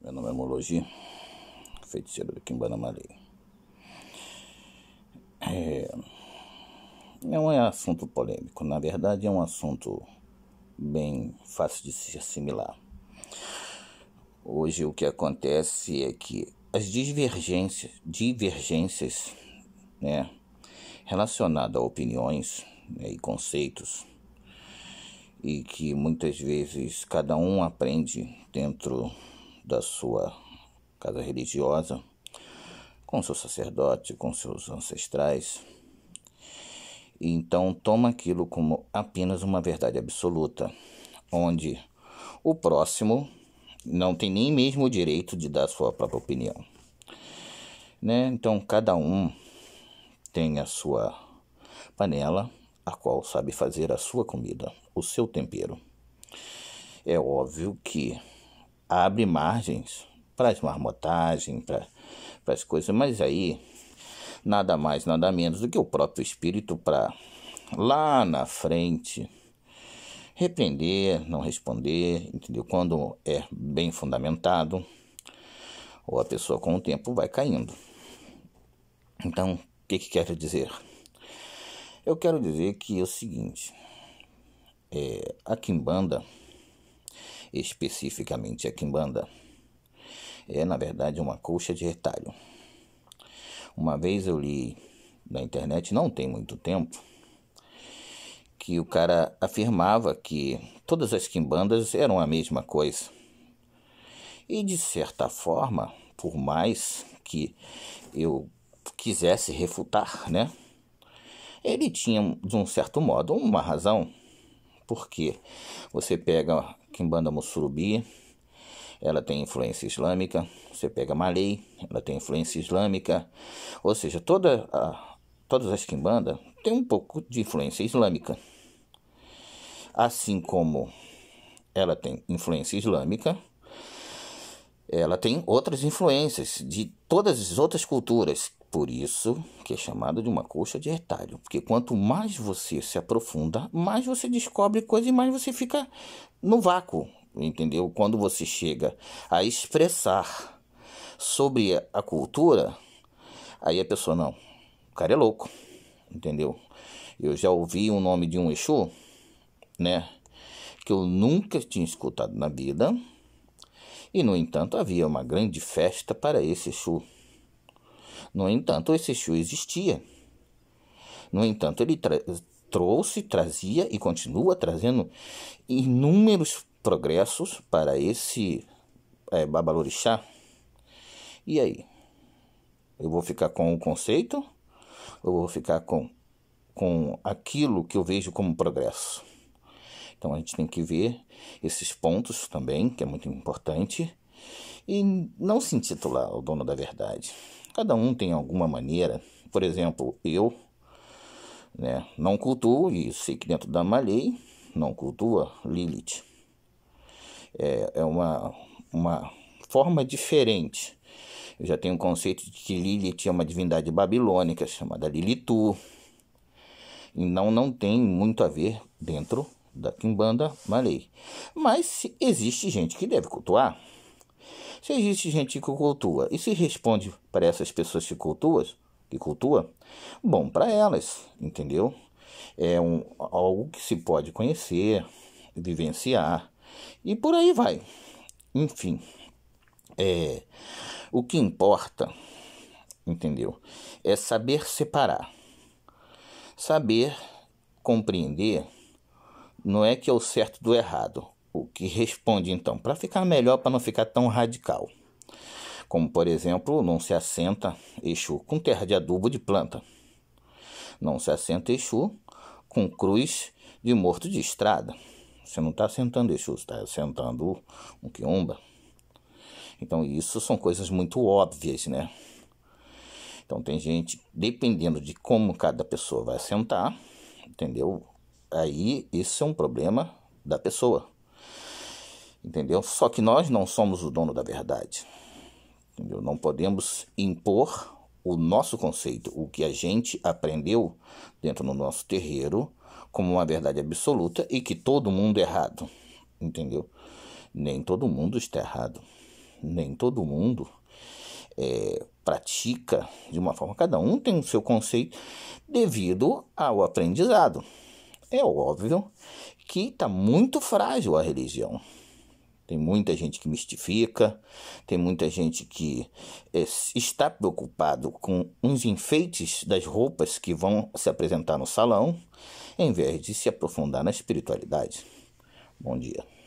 Meu nome é Mologi, feiticeiro do Kimbanamalei. É, não é assunto polêmico, na verdade é um assunto bem fácil de se assimilar. Hoje o que acontece é que as divergências, divergências né, relacionadas a opiniões né, e conceitos, e que muitas vezes cada um aprende dentro da sua casa religiosa, com seu sacerdote, com seus ancestrais. então toma aquilo como apenas uma verdade absoluta, onde o próximo não tem nem mesmo o direito de dar sua própria opinião. Né? Então cada um tem a sua panela, a qual sabe fazer a sua comida, o seu tempero. É óbvio que abre margens para as marmotagens, para as coisas, mas aí nada mais, nada menos do que o próprio espírito para lá na frente repreender, não responder, entendeu? Quando é bem fundamentado, ou a pessoa com o tempo vai caindo. Então, o que, que quero dizer? Eu quero dizer que é o seguinte, é, a Kimbanda especificamente a quimbanda. É, na verdade, uma colcha de retalho. Uma vez eu li na internet, não tem muito tempo, que o cara afirmava que todas as quimbandas eram a mesma coisa. E de certa forma, por mais que eu quisesse refutar, né? Ele tinha, de um certo modo, uma razão. Porque Você pega Kimbanda Mussurubi, ela tem influência islâmica. Você pega Malay, ela tem influência islâmica. Ou seja, toda a, todas as Kimbanda têm um pouco de influência islâmica. Assim como ela tem influência islâmica, ela tem outras influências de todas as outras culturas por isso que é chamado de uma coxa de retalho, porque quanto mais você se aprofunda, mais você descobre coisas e mais você fica no vácuo, entendeu? Quando você chega a expressar sobre a cultura, aí a pessoa não, o cara é louco, entendeu? Eu já ouvi o nome de um Exu, né, que eu nunca tinha escutado na vida, e no entanto havia uma grande festa para esse Exu no entanto, esse Exu existia. No entanto, ele tra trouxe, trazia e continua trazendo inúmeros progressos para esse é, Babalorixá. E aí? Eu vou ficar com o conceito ou vou ficar com, com aquilo que eu vejo como progresso? Então a gente tem que ver esses pontos também, que é muito importante, e não se intitular o dono da verdade. Cada um tem alguma maneira. Por exemplo, eu né, não cultuo, e sei que dentro da Malei não cultua Lilith. É, é uma, uma forma diferente. Eu já tenho o um conceito de que Lilith é uma divindade babilônica chamada Lilitu. Então não tem muito a ver dentro da Kimbanda Malei. Mas existe gente que deve cultuar. Se existe gente que cultua e se responde para essas pessoas que cultuam, que cultua, bom para elas, entendeu? É um, algo que se pode conhecer, vivenciar e por aí vai. Enfim, é, o que importa, entendeu? É saber separar, saber compreender. Não é que é o certo do errado, o que responde então, para ficar melhor, para não ficar tão radical. Como, por exemplo, não se assenta Exu com terra de adubo de planta. Não se assenta Exu com cruz de morto de estrada. Você não está assentando Exu, você está assentando um quiumba. Então, isso são coisas muito óbvias, né? Então, tem gente, dependendo de como cada pessoa vai assentar, entendeu? Aí, isso é um problema da pessoa. Entendeu? Só que nós não somos o dono da verdade. Entendeu? Não podemos impor o nosso conceito, o que a gente aprendeu dentro do nosso terreiro, como uma verdade absoluta e que todo mundo é errado. Entendeu? Nem todo mundo está errado. Nem todo mundo é, pratica de uma forma. Cada um tem o seu conceito devido ao aprendizado. É óbvio que está muito frágil a religião. Tem muita gente que mistifica, tem muita gente que é, está preocupado com os enfeites das roupas que vão se apresentar no salão, em vez de se aprofundar na espiritualidade. Bom dia.